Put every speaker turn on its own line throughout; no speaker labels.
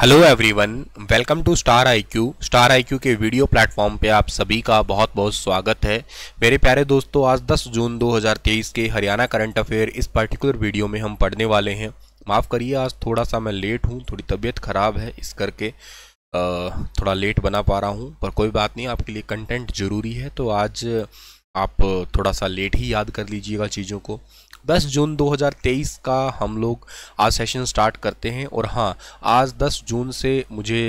hello everyone welcome to Star IQ Star IQ के video platform पे आप सभी का बहुत बहुत स्वागत है मेरे प्यारे दोस्तों आज 10 जून 2023 के हरियाणा करंट अफेयर इस पर्टिकुलर वीडियो में हम पढ़ने वाले हैं माफ़ करिए आज थोड़ा सा मैं लेट हूँ थोड़ी तबीयत ख़राब है इस करके थोड़ा लेट बना पा रहा हूँ पर कोई बात नहीं आपके लिए कंटेंट ज़रूरी है तो आज आप थोड़ा सा लेट ही याद कर लीजिएगा चीज़ों को 10 जून 2023 का हम लोग आज सेशन स्टार्ट करते हैं और हाँ आज 10 जून से मुझे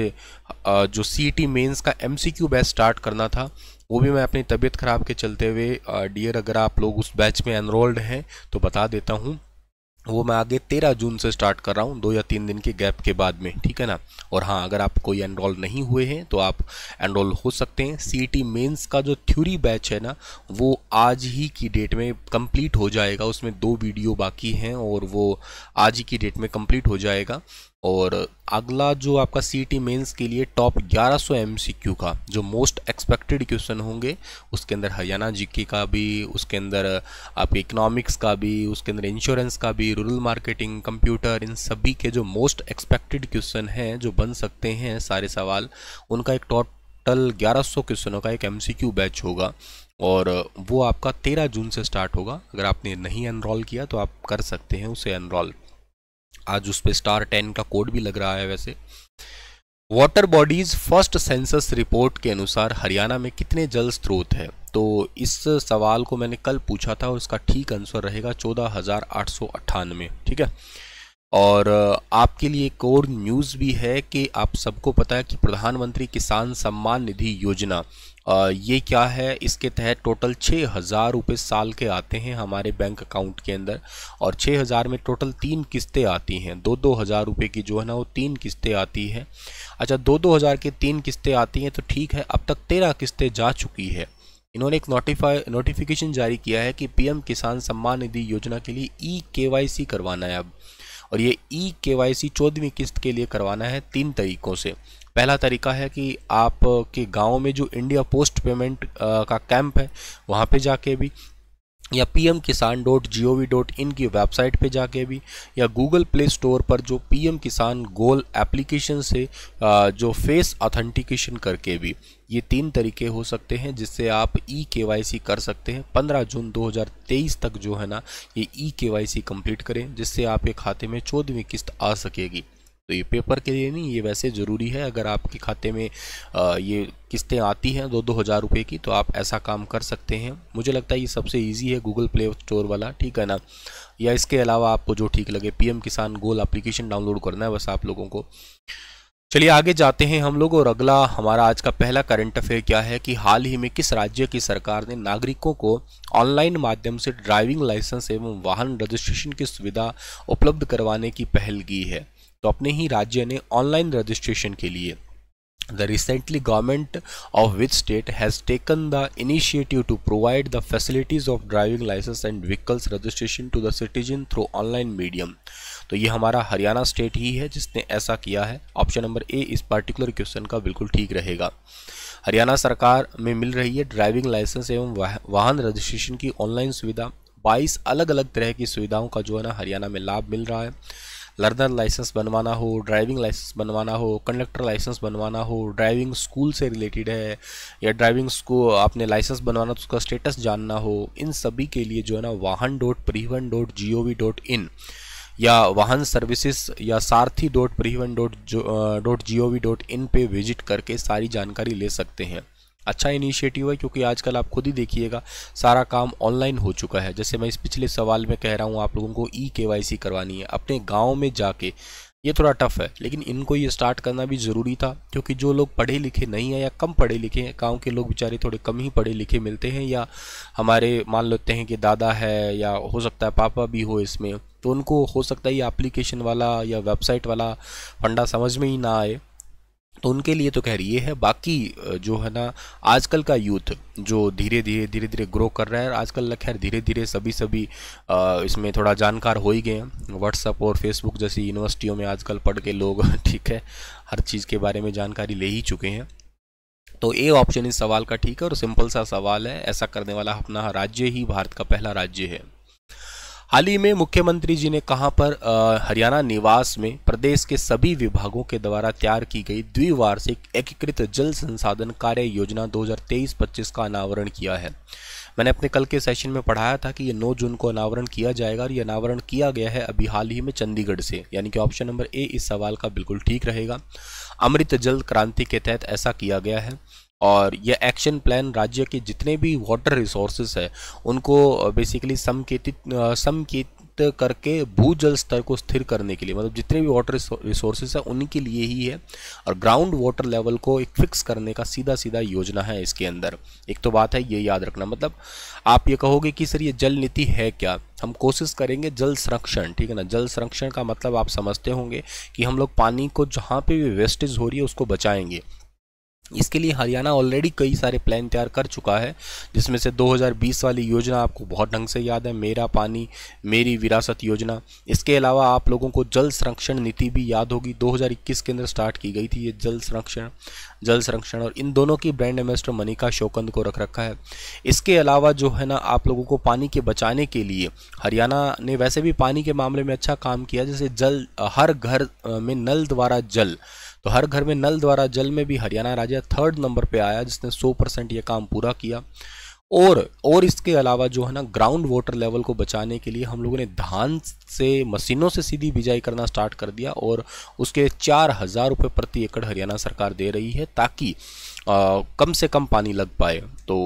जो सी टी मेन्स का M C Q batch start करना था वो भी मैं अपनी तबीयत ख़राब के चलते हुए डियर अगर आप लोग उस बैच में एनरोल्ड हैं तो बता देता हूँ वो मैं आगे तेरह जून से स्टार्ट कर रहा हूँ दो या तीन दिन के गैप के बाद में ठीक है ना और हाँ अगर आप कोई एनरोल नहीं हुए हैं तो आप एनरोल हो सकते हैं सी टी मेन्स का जो थ्योरी बैच है ना वो आज ही की डेट में कंप्लीट हो जाएगा उसमें दो वीडियो बाकी हैं और वो आज ही की डेट में कंप्लीट हो जाएगा और अगला जो आपका सी टी मेन्स के लिए टॉप 1100 सौ एम सी क्यू का जो मोस्ट एक्सपेक्टेड क्वेश्चन होंगे उसके अंदर हरियाणा जीके का भी उसके अंदर आपके इकोनॉमिक्स का भी उसके अंदर इंश्योरेंस का भी रूरल मार्केटिंग कंप्यूटर इन सभी के जो मोस्ट एक्सपेक्टेड क्वेश्चन हैं जो बन सकते हैं सारे सवाल उनका एक टोटल टोटल 1100 क्वेश्चनों का एक क्यू बैच होगा और वो आपका 13 जून से स्टार्ट होगा अगर आपने नहीं एनरोल किया तो आप कर सकते हैं उसे एनरोल आज उस पर स्टार टेन का कोड भी लग रहा है वैसे water bodies first census report के अनुसार हरियाणा में कितने जल स्रोत हैं तो इस सवाल को मैंने कल पूछा था और इसका ठीक आंसर रहेगा चौदह हज़ार आठ सौ अट्ठानवे ठीक है और आपके लिए एक और न्यूज़ भी है कि आप सबको पता है कि प्रधानमंत्री किसान सम्मान निधि योजना ये क्या है इसके तहत टोटल छः हज़ार रुपये साल के आते हैं हमारे बैंक अकाउंट के अंदर और छः हज़ार में टोटल तीन किस्तें आती हैं दो दो हज़ार रुपये की जो है ना वो तीन किस्तें आती है अच्छा दो दो हज़ार की तीन किस्तें आती हैं तो ठीक है अब तक तेरह किस्तें जा चुकी है इन्होंने एक नोटिफाई नोटिफिकेशन जारी किया है कि पी किसान सम्मान निधि योजना के लिए ई के करवाना है अब और ये ई के वाई सी चौदहवीं किस्त के लिए करवाना है तीन तरीकों से पहला तरीका है कि आपके गांव में जो इंडिया पोस्ट पेमेंट का कैंप है वहाँ पे जाके भी या P M Kisan dot G O V dot in की वेबसाइट पे जाके भी या गूगल प्ले स्टोर पर जो पी एम किसान गोल एप्लीकेशन से जो फेस ऑथेंटिकेशन करके भी ये तीन तरीके हो सकते हैं जिससे आप ई के वाई सी कर सकते हैं 15 जून 2023 तक जो है ना ये ई के वाई सी कम्प्लीट करें जिससे आपके खाते में चौदहवीं किस्त आ सकेगी तो ये पेपर के लिए नहीं ये वैसे ज़रूरी है अगर आपके खाते में ये किस्तें आती हैं दो दो हज़ार रुपये की तो आप ऐसा काम कर सकते हैं मुझे लगता है ये सबसे ईजी है गूगल प्ले स्टोर वाला ठीक है ना या इसके अलावा आपको जो ठीक लगे पीएम किसान गोल एप्लीकेशन डाउनलोड करना है बस आप लोगों को चलिए आगे जाते हैं हम लोग और अगला हमारा आज का पहला करंट अफेयर क्या है कि हाल ही में किस राज्य की सरकार ने नागरिकों को ऑनलाइन माध्यम से ड्राइविंग लाइसेंस एवं वाहन रजिस्ट्रेशन की सुविधा उपलब्ध करवाने की पहल की है तो अपने ही राज्य ने ऑनलाइन रजिस्ट्रेशन के लिए the recently government of which state has taken the initiative to provide the facilities of driving licence and vehicles registration to the citizen through online medium तो ये हमारा हरियाणा स्टेट ही है जिसने ऐसा किया है ऑप्शन नंबर ए इस पर्टिकुलर क्वेश्चन का बिल्कुल ठीक रहेगा हरियाणा सरकार में मिल रही है ड्राइविंग लाइसेंस एवं वाहन रजिस्ट्रेशन की ऑनलाइन सुविधा 22 अलग अलग तरह की सुविधाओं का जो है ना हरियाणा में लाभ मिल रहा है लर्नर लाइसेंस बनवाना हो ड्राइविंग लाइसेंस बनवाना हो कंडक्टर लाइसेंस बनवाना हो ड्राइविंग स्कूल से रिलेटेड है या ड्राइविंग स्कूल आपने लाइसेंस बनवाना तो उसका स्टेटस जानना हो इन सभी के लिए जो है ना Vahan dot Parivahan dot G O V dot in या वाहन सर्विसेज या Sarathi dot Parivahan dot dot G O V dot in पर विजिट करके सारी जानकारी ले सकते हैं अच्छा इनिशिएटिव है क्योंकि आजकल आप खुद ही देखिएगा सारा काम ऑनलाइन हो चुका है जैसे मैं इस पिछले सवाल में कह रहा हूँ आप लोगों को ई के करवानी है अपने गाँव में जाके ये थोड़ा टफ है लेकिन इनको ये स्टार्ट करना भी ज़रूरी था क्योंकि जो लोग पढ़े लिखे नहीं हैं या कम पढ़े लिखे हैं गाँव के लोग बेचारे थोड़े कम ही पढ़े लिखे मिलते हैं या हमारे मान लेते हैं कि दादा है या हो सकता है पापा भी हो इसमें तो उनको हो सकता है ये एप्लीकेशन वाला या वेबसाइट वाला फंडा समझ में ही ना आए तो उनके लिए तो कह ये है बाकी जो है ना आजकल का यूथ जो धीरे धीरे धीरे धीरे ग्रो कर रहा है आजकल खैर धीरे धीरे सभी सभी इसमें थोड़ा जानकार हो ही गए हैं व्हाट्सअप और फेसबुक जैसी यूनिवर्सिटियों में आजकल पढ़ के लोग ठीक है हर चीज़ के बारे में जानकारी ले ही चुके हैं तो ए ऑप्शन इस सवाल का ठीक है और सिंपल सा सवाल है ऐसा करने वाला अपना राज्य ही भारत का पहला राज्य है हाल ही में मुख्यमंत्री जी ने कहाँ पर हरियाणा निवास में प्रदेश के सभी विभागों के द्वारा तैयार की गई द्विवार्षिक एकीकृत जल संसाधन कार्य योजना 2023-25 का अनावरण किया है मैंने अपने कल के सेशन में पढ़ाया था कि ये 9 जून को अनावरण किया जाएगा और ये अनावरण किया गया है अभी हाल ही में चंडीगढ़ से यानी कि ऑप्शन नंबर ए इस सवाल का बिल्कुल ठीक रहेगा अमृत जल क्रांति के तहत ऐसा किया गया है और यह एक्शन प्लान राज्य के जितने भी वाटर रिसोर्सेज है उनको बेसिकली uh, समकेतित uh, समकेत करके भूजल स्तर को स्थिर करने के लिए मतलब जितने भी वाटर रिसोर्सेज है उनके लिए ही है और ग्राउंड वाटर लेवल को एक फिक्स करने का सीधा सीधा योजना है इसके अंदर एक तो बात है ये याद रखना मतलब आप ये कहोगे कि सर ये जल नीति है क्या हम कोशिश करेंगे जल संरक्षण ठीक है ना जल संरक्षण का मतलब आप समझते होंगे कि हम लोग पानी को जहाँ पे भी वेस्टेज हो रही है उसको बचाएंगे इसके लिए हरियाणा ऑलरेडी कई सारे प्लान तैयार कर चुका है जिसमें से 2020 वाली योजना आपको बहुत ढंग से याद है मेरा पानी मेरी विरासत योजना इसके अलावा आप लोगों को जल संरक्षण नीति भी याद होगी 2021 के अंदर स्टार्ट की गई थी ये जल संरक्षण जल संरक्षण और इन दोनों की ब्रांड एम्बेसडर मनिका शोकंद को रख रखा है इसके अलावा जो है ना आप लोगों को पानी के बचाने के लिए हरियाणा ने वैसे भी पानी के मामले में अच्छा काम किया जैसे जल हर घर में नल द्वारा जल तो हर घर में नल द्वारा जल में भी हरियाणा राज्य थर्ड नंबर पे आया जिसने 100 परसेंट ये काम पूरा किया और और इसके अलावा जो है ना ग्राउंड वाटर लेवल को बचाने के लिए हम लोगों ने धान से मशीनों से सीधी बिजाई करना स्टार्ट कर दिया और उसके चार हज़ार रुपये प्रति एकड़ हरियाणा सरकार दे रही है ताकि आ, कम से कम पानी लग पाए तो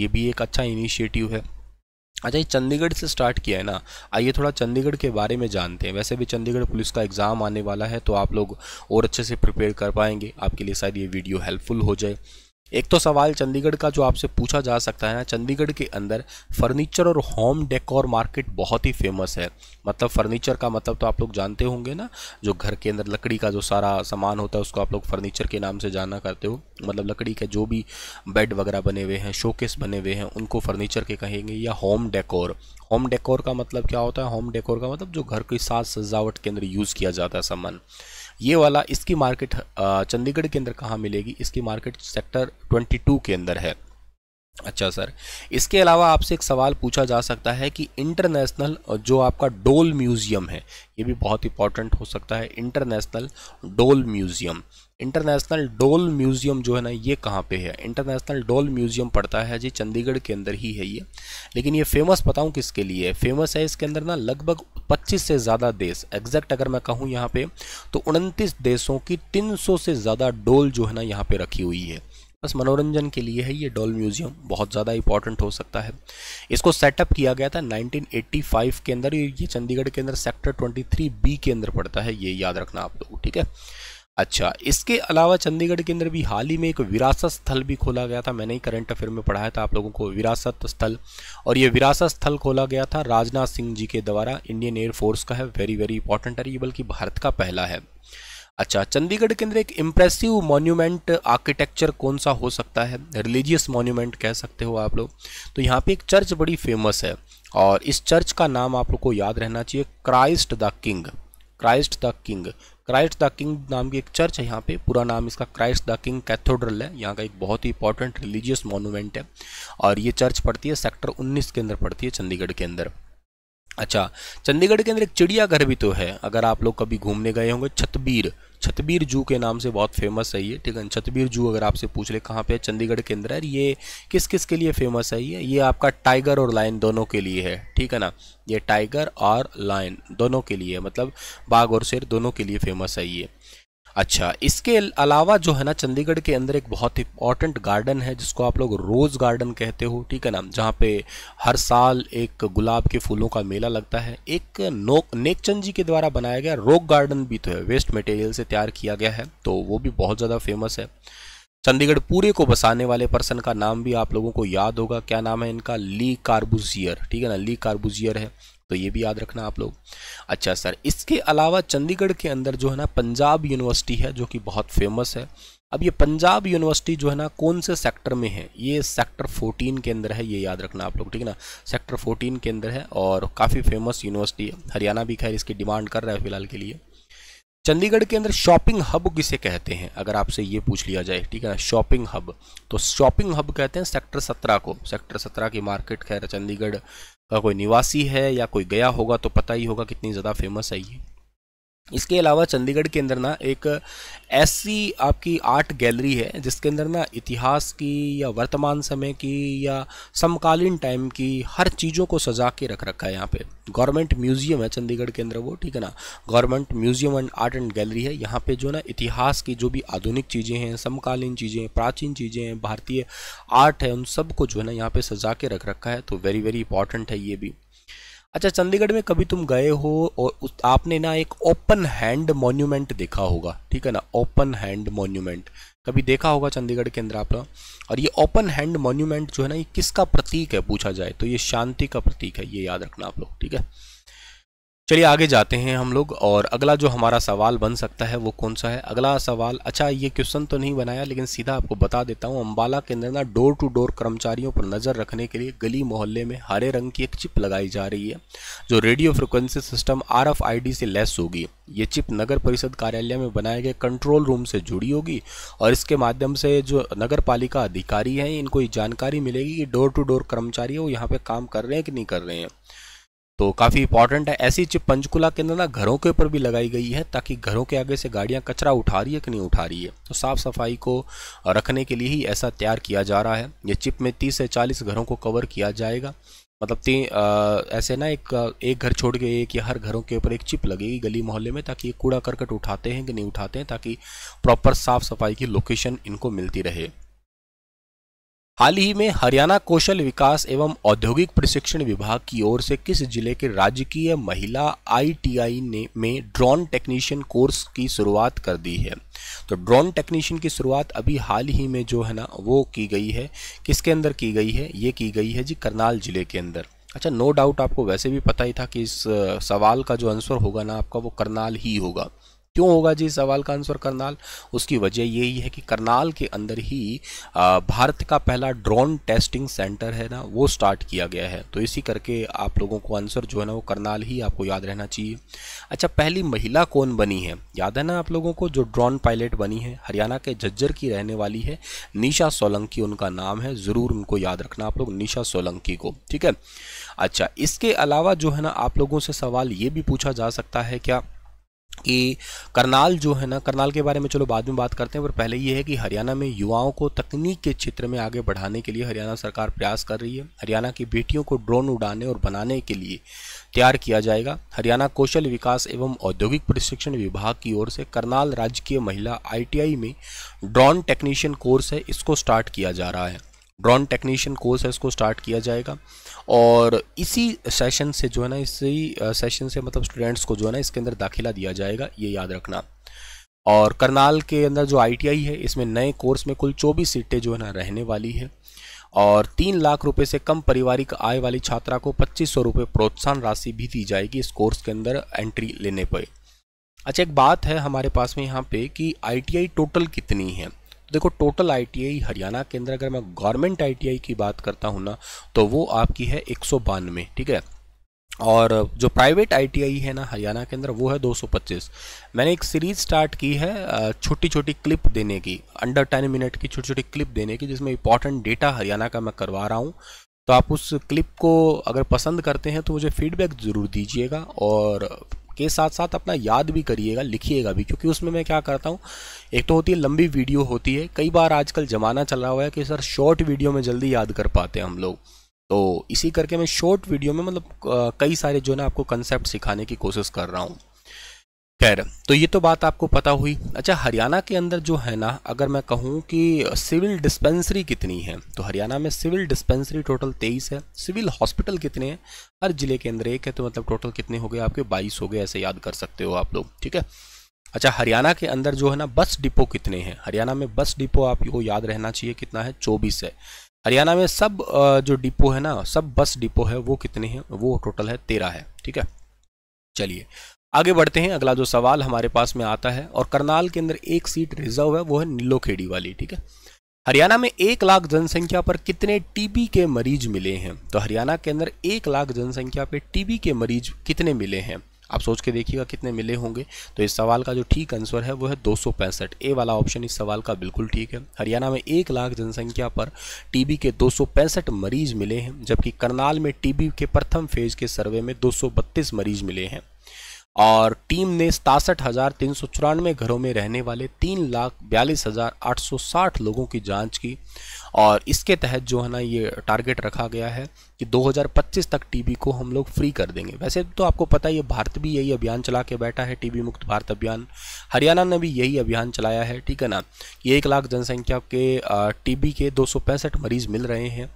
ये भी एक अच्छा इनिशिएटिव है अच्छा ये चंडीगढ़ से स्टार्ट किया है ना आइए थोड़ा चंडीगढ़ के बारे में जानते हैं वैसे भी चंडीगढ़ पुलिस का एग्ज़ाम आने वाला है तो आप लोग और अच्छे से प्रिपेयर कर पाएंगे आपके लिए शायद ये वीडियो हेल्पफुल हो जाए एक तो सवाल चंडीगढ़ का जो आपसे पूछा जा सकता है ना चंडीगढ़ के अंदर फर्नीचर और होम डेकोर मार्केट बहुत ही फेमस है मतलब फर्नीचर का मतलब तो आप लोग जानते होंगे ना जो घर के अंदर लकड़ी का जो सारा सामान होता है उसको आप लोग फर्नीचर के नाम से जाना करते हो मतलब लकड़ी के जो भी बेड वगैरह बने हुए हैं शोकेस बने हुए हैं उनको फर्नीचर के कहेंगे या होम डेकोर होम डेकोर का मतलब क्या होता है होम डेकोर का मतलब जो घर की साज सजावट के अंदर यूज़ किया जाता है सामान ये वाला इसकी मार्केट चंडीगढ़ के अंदर कहाँ मिलेगी इसकी मार्केट सेक्टर 22 के अंदर है अच्छा सर इसके अलावा आपसे एक सवाल पूछा जा सकता है कि इंटरनेशनल जो आपका डोल म्यूज़ियम है ये भी बहुत इंपॉर्टेंट हो सकता है इंटरनेशनल डोल म्यूज़ियम इंटरनेशनल डोल म्यूज़ियम जो है ना ये कहाँ पे है इंटरनेशनल डोल म्यूज़ियम पड़ता है जी चंडीगढ़ के अंदर ही है ये लेकिन ये फेमस बताऊँ किसके लिए फेमस है इसके अंदर ना लगभग 25 से ज़्यादा देश एग्जैक्ट अगर मैं कहूँ यहाँ पे तो उनतीस देशों की 300 से ज़्यादा डोल जो है ना यहाँ पे रखी हुई है बस मनोरंजन के लिए है ये डोल म्यूज़ियम बहुत ज़्यादा इंपॉर्टेंट हो सकता है इसको सेटअप किया गया था 1985 के अंदर ये चंडीगढ़ के अंदर सेक्टर 23 बी के अंदर पड़ता है ये याद रखना आप लोग ठीक है अच्छा इसके अलावा चंडीगढ़ के अंदर भी हाल ही में एक विरासत स्थल भी खोला गया था मैंने ही करंट अफेयर में पढ़ाया था आप लोगों को विरासत स्थल और ये विरासत स्थल खोला गया था राजनाथ सिंह जी के द्वारा इंडियन एयरफोर्स का है वेरी वेरी इंपॉर्टेंट है ये बल्कि भारत का पहला है अच्छा चंडीगढ़ के अंदर एक इम्प्रेसिव मॉन्यूमेंट आर्किटेक्चर कौन सा हो सकता है रिलीजियस मॉन्यूमेंट कह सकते हो आप लोग तो यहाँ पे एक चर्च बड़ी फेमस है और इस चर्च का नाम आप लोग को याद रहना चाहिए Christ the King Christ the King Christ the King नाम की एक चर्च है यहाँ पे पूरा नाम इसका क्राइस्ट द किंग कैथोड्रल है यहाँ का एक बहुत ही इंपॉर्टेंट रिलीजियस मॉन्यूमेंट है और ये चर्च पड़ती है सेक्टर 19 के अंदर पड़ती है चंडीगढ़ के अंदर अच्छा चंडीगढ़ के अंदर एक चिड़ियाघर भी तो है अगर आप लोग कभी घूमने गए होंगे छतबीर छतबीर जू के नाम से बहुत फेमस है ये ठीक है छतबीर जू अगर आपसे पूछ ले कहाँ पे है चंडीगढ़ के अंदर है ये किस किस के लिए फेमस है ये ये आपका टाइगर और लाइन दोनों के लिए है ठीक है ना ये टाइगर और लाइन दोनों के लिए मतलब बाघ और शेर दोनों के लिए फेमस है ये अच्छा इसके अलावा जो है ना चंडीगढ़ के अंदर एक बहुत इंपॉर्टेंट गार्डन है जिसको आप लोग रोज़ गार्डन कहते हो ठीक है ना जहाँ पे हर साल एक गुलाब के फूलों का मेला लगता है एक नोक नेकचंद जी के द्वारा बनाया गया रोक गार्डन भी तो है वेस्ट मटेरियल से तैयार किया गया है तो वो भी बहुत ज़्यादा फेमस है चंडीगढ़ पूरे को बसाने वाले पर्सन का नाम भी आप लोगों को याद होगा क्या नाम है इनका ली कार्बुजियर ठीक है ना ली कार्बुजियर है तो ये भी याद रखना आप लोग अच्छा सर इसके अलावा चंडीगढ़ के अंदर जो है ना पंजाब यूनिवर्सिटी है जो कि बहुत फेमस है अब ये पंजाब यूनिवर्सिटी जो है ना कौन से सेक्टर में है ये सेक्टर 14 के अंदर है ये याद रखना आप लोग ठीक है ना सेक्टर 14 के अंदर है और काफ़ी फेमस यूनिवर्सिटी है हरियाणा भी खैर इसकी डिमांड कर रहा है फिलहाल के लिए चंडीगढ़ के अंदर शॉपिंग हब किसे कहते हैं अगर आपसे ये पूछ लिया जाए ठीक है ना शॉपिंग हब तो शॉपिंग हब कहते हैं सेक्टर सत्रह को सेक्टर सत्रह की मार्केट खैर चंडीगढ़ का कोई निवासी है या कोई गया होगा तो पता ही होगा कितनी ज़्यादा फेमस है ये इसके अलावा चंडीगढ़ के अंदर ना एक ऐसी आपकी आर्ट गैलरी है जिसके अंदर ना इतिहास की या वर्तमान समय की या समकालीन टाइम की हर चीज़ों को सजा के रख रखा है यहाँ पे गवर्नमेंट म्यूज़ियम है चंडीगढ़ के अंदर वो ठीक है ना government museum and art and gallery है यहाँ पे जो ना इतिहास की जो भी आधुनिक चीज़ें हैं समकालीन चीज़ें हैं प्राचीन चीज़ें हैं भारतीय आर्ट है उन सबको जो है ना यहाँ पर सजा के रख रखा है तो वेरी वेरी इंपॉर्टेंट है ये भी अच्छा चंडीगढ़ में कभी तुम गए हो और उस आपने ना एक ओपन हैंड मॉन्यूमेंट देखा होगा ठीक है ना ओपन हैंड मॉन्यूमेंट कभी देखा होगा चंडीगढ़ के अंदर आप और ये ओपन हैंड मॉन्यूमेंट जो है ना ये किसका प्रतीक है पूछा जाए तो ये शांति का प्रतीक है ये याद रखना आप लोग ठीक है चलिए आगे जाते हैं हम लोग और अगला जो हमारा सवाल बन सकता है वो कौन सा है अगला सवाल अच्छा ये क्वेश्चन तो नहीं बनाया लेकिन सीधा आपको बता देता हूँ अम्बाला के अंदर ना डोर टू डोर कर्मचारियों पर नज़र रखने के लिए गली मोहल्ले में हरे रंग की एक चिप लगाई जा रही है जो radio frequency system R F से लेस होगी ये चिप नगर परिषद कार्यालय में बनाए गए कंट्रोल रूम से जुड़ी होगी और इसके माध्यम से जो नगर पालिका अधिकारी हैं इनको ये जानकारी मिलेगी कि डोर टू डोर कर्मचारी वो यहाँ पर काम कर रहे हैं कि नहीं कर रहे हैं तो काफ़ी इंपॉर्टेंट है ऐसी चिप पंचकुला के अंदर ना घरों के ऊपर भी लगाई गई है ताकि घरों के आगे से गाड़ियाँ कचरा उठा रही है कि नहीं उठा रही है तो साफ़ सफाई को रखने के लिए ही ऐसा तैयार किया जा रहा है ये चिप में तीस से चालीस घरों को कवर किया जाएगा मतलब तीन ऐसे ना एक एक घर छोड़ के एक या हर घरों के ऊपर एक चिप लगेगी गली मोहल्ले में ताकि ये कूड़ा करकट उठाते हैं कि नहीं उठाते हैं ताकि प्रॉपर साफ़ सफाई की लोकेशन इनको मिलती रहे हाल ही में हरियाणा कौशल विकास एवं औद्योगिक प्रशिक्षण विभाग की ओर से किस जिले के राजकीय महिला आईटीआई ने में ड्रोन टेक्नीशियन कोर्स की शुरुआत कर दी है तो ड्रोन टेक्नीशियन की शुरुआत अभी हाल ही में जो है ना वो की गई है किसके अंदर की गई है ये की गई है जी करनाल जिले के अंदर अच्छा नो डाउट आपको वैसे भी पता ही था कि इस सवाल का जो आंसर होगा ना आपका वो करनाल ही होगा क्यों होगा जी सवाल का आंसर करनाल उसकी वजह यही है कि करनाल के अंदर ही भारत का पहला ड्रोन टेस्टिंग सेंटर है ना वो स्टार्ट किया गया है तो इसी करके आप लोगों को आंसर जो है ना वो करनाल ही आपको याद रहना चाहिए अच्छा पहली महिला कौन बनी है याद है ना आप लोगों को जो ड्रोन पायलट बनी है हरियाणा के झज्जर की रहने वाली है निशा सोलंकी उनका नाम है ज़रूर उनको याद रखना आप लोग निशा सोलंकी को ठीक है अच्छा इसके अलावा जो है ना आप लोगों से सवाल ये भी पूछा जा सकता है क्या कि करनाल जो है ना करनाल के बारे में चलो बाद में बात करते हैं पर पहले ये है कि हरियाणा में युवाओं को तकनीक के क्षेत्र में आगे बढ़ाने के लिए हरियाणा सरकार प्रयास कर रही है हरियाणा की बेटियों को ड्रोन उड़ाने और बनाने के लिए तैयार किया जाएगा हरियाणा कौशल विकास एवं औद्योगिक प्रशिक्षण विभाग की ओर से करनाल राजकीय महिला आई में ड्रोन टेक्नीशियन कोर्स है इसको स्टार्ट किया जा रहा है ड्रोन टेक्नीशियन कोर्स है इसको स्टार्ट किया जाएगा और इसी सेशन से जो है ना इसी सेशन से मतलब स्टूडेंट्स को जो है ना इसके अंदर दाखिला दिया जाएगा ये याद रखना और करनाल के अंदर जो आईटीआई है इसमें नए कोर्स में कुल चौबीस सीटें जो है ना रहने वाली है और तीन लाख रुपए से कम पारिवारिक आय वाली छात्रा को पच्चीस सौ रुपये प्रोत्साहन राशि भी दी जाएगी इस कोर्स के अंदर एंट्री लेने पर अच्छा एक बात है हमारे पास में यहाँ पे कि आईटीआई टोटल कितनी है देखो टोटल आईटीआई हरियाणा के अंदर अगर मैं गवर्नमेंट आईटीआई की बात करता हूँ ना तो वो आपकी है एक ठीक है और जो प्राइवेट आईटीआई है ना हरियाणा के अंदर वो है 225 मैंने एक सीरीज स्टार्ट की है छोटी छोटी क्लिप देने की अंडर टेन मिनट की छोटी छोटी क्लिप देने की जिसमें इंपॉर्टेंट डेटा हरियाणा का मैं करवा रहा हूँ तो आप उस क्लिप को अगर पसंद करते हैं तो मुझे फीडबैक ज़रूर दीजिएगा और के साथ साथ अपना याद भी करिएगा लिखिएगा भी क्योंकि उसमें मैं क्या करता हूँ एक तो होती है लंबी वीडियो होती है कई बार आजकल ज़माना चला हुआ है कि सर शॉर्ट वीडियो में जल्दी याद कर पाते हैं हम लोग तो इसी करके मैं शॉर्ट वीडियो में मतलब कई सारे जो है ना आपको कंसेप्ट सिखाने की कोशिश कर रहा हूँ खैर तो ये तो बात आपको पता हुई अच्छा हरियाणा के अंदर जो है ना अगर मैं कहूँ कि सिविल डिस्पेंसरी कितनी है तो हरियाणा में सिविल डिस्पेंसरी टोटल तेईस है सिविल हॉस्पिटल कितने हैं हर जिले के अंदर एक है तो मतलब टोटल कितने हो गए आपके बाईस हो गए ऐसे याद कर सकते हो आप लोग ठीक है अच्छा हरियाणा के अंदर जो है ना बस डिपो कितने हैं हरियाणा में बस डिपो आपको याद रहना चाहिए कितना है चौबीस है हरियाणा में सब जो डिपो है ना सब बस डिपो है वो कितने हैं वो टोटल है तेरह है ठीक है चलिए आगे बढ़ते हैं अगला जो सवाल हमारे पास में आता है और करनाल के अंदर एक सीट रिजर्व है वो है नीलोखेड़ी वाली ठीक है हरियाणा में एक लाख जनसंख्या पर कितने टीबी के मरीज मिले हैं तो हरियाणा के अंदर एक लाख जनसंख्या पर टीबी के मरीज कितने मिले हैं आप सोच के देखिएगा कितने मिले होंगे तो इस सवाल का जो ठीक आंसर है वो है दो ए वाला ऑप्शन इस सवाल का बिल्कुल ठीक है हरियाणा में एक लाख जनसंख्या पर टीबी के दो मरीज मिले हैं जबकि करनाल में टीबी के प्रथम फेज के सर्वे में दो मरीज मिले हैं और टीम ने सतासठ हजार तीन सौ चौरानवे घरों में रहने वाले तीन लाख बयालीस हजार आठ सौ साठ लोगों की जांच की और इसके तहत जो है ना ये टारगेट रखा गया है कि 2025 तक टीबी को हम लोग फ्री कर देंगे वैसे तो आपको पता ही है भारत भी यही अभियान चला के बैठा है टीबी मुक्त भारत अभियान हरियाणा ने भी यही अभियान चलाया है ठीक है ना कि एक लाख जनसंख्या के टीबी के दो मरीज मिल रहे हैं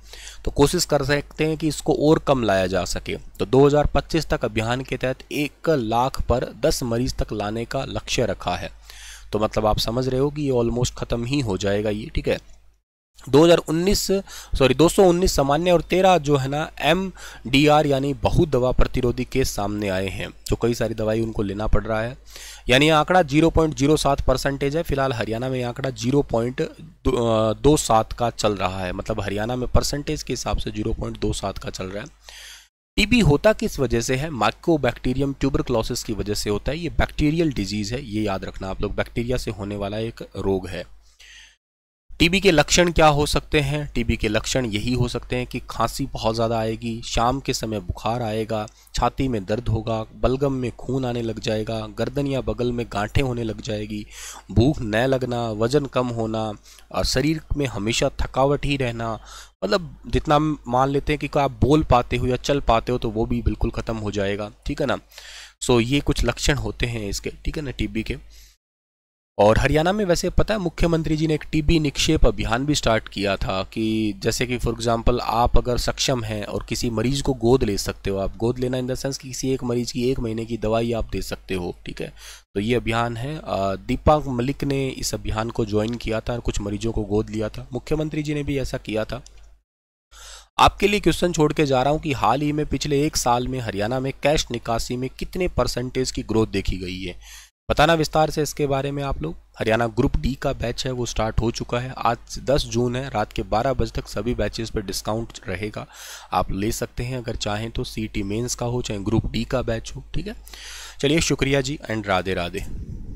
तो कोशिश कर सकते हैं कि इसको और कम लाया जा सके तो 2025 तक अभियान के तहत एक लाख पर दस मरीज तक लाने का लक्ष्य रखा है तो मतलब आप समझ रहे हो कि ये ऑलमोस्ट ख़त्म ही हो जाएगा ये ठीक है 2019 सॉरी 219 सामान्य और 13 जो है ना एम डी आर यानी बहुत दवा प्रतिरोधी केस सामने आए हैं तो कई सारी दवाई उनको लेना पड़ रहा है यानी आंकड़ा 0.07 परसेंटेज है फिलहाल हरियाणा में आंकड़ा 0.27 का चल रहा है मतलब हरियाणा में परसेंटेज के हिसाब से 0.27 का चल रहा है टीबी होता किस वजह से है माइकोबैक्टीरियम ट्यूबरक्लोसिस की वजह से होता है ये बैक्टीरियल डिजीज़ है ये याद रखना आप लोग बैक्टीरिया से होने वाला एक रोग है टीबी के लक्षण क्या हो सकते हैं टीबी के लक्षण यही हो सकते हैं कि खांसी बहुत ज़्यादा आएगी शाम के समय बुखार आएगा छाती में दर्द होगा बलगम में खून आने लग जाएगा गर्दन या बगल में गांठें होने लग जाएगी भूख न लगना वज़न कम होना और शरीर में हमेशा थकावट ही रहना मतलब जितना मान लेते हैं कि आप बोल पाते हो या चल पाते हो तो वो भी बिल्कुल ख़त्म हो जाएगा ठीक है ना सो ये कुछ लक्षण होते हैं इसके ठीक है ना टी के और हरियाणा में वैसे पता है मुख्यमंत्री जी ने एक टीबी निक्षेप अभियान भी स्टार्ट किया था कि जैसे कि फॉर एग्जांपल आप अगर सक्षम हैं और किसी मरीज को गोद ले सकते हो आप गोद लेना इन द सेंस कि किसी एक मरीज की एक महीने की दवाई आप दे सकते हो ठीक है तो ये अभियान है दीपक मलिक ने इस अभियान को ज्वाइन किया था और कुछ मरीजों को गोद लिया था मुख्यमंत्री जी ने भी ऐसा किया था आपके लिए क्वेश्चन छोड़ के जा रहा हूँ कि हाल ही में पिछले एक साल में हरियाणा में कैश निकासी में कितने परसेंटेज की ग्रोथ देखी गई है बताना विस्तार से इसके बारे में आप लोग हरियाणा ग्रुप डी का बैच है वो स्टार्ट हो चुका है आज 10 जून है रात के 12 बजे तक सभी बैचेस पर डिस्काउंट रहेगा आप ले सकते हैं अगर चाहें तो सी टी मेन्स का हो चाहे ग्रुप डी का बैच हो ठीक है चलिए शुक्रिया जी एंड राधे राधे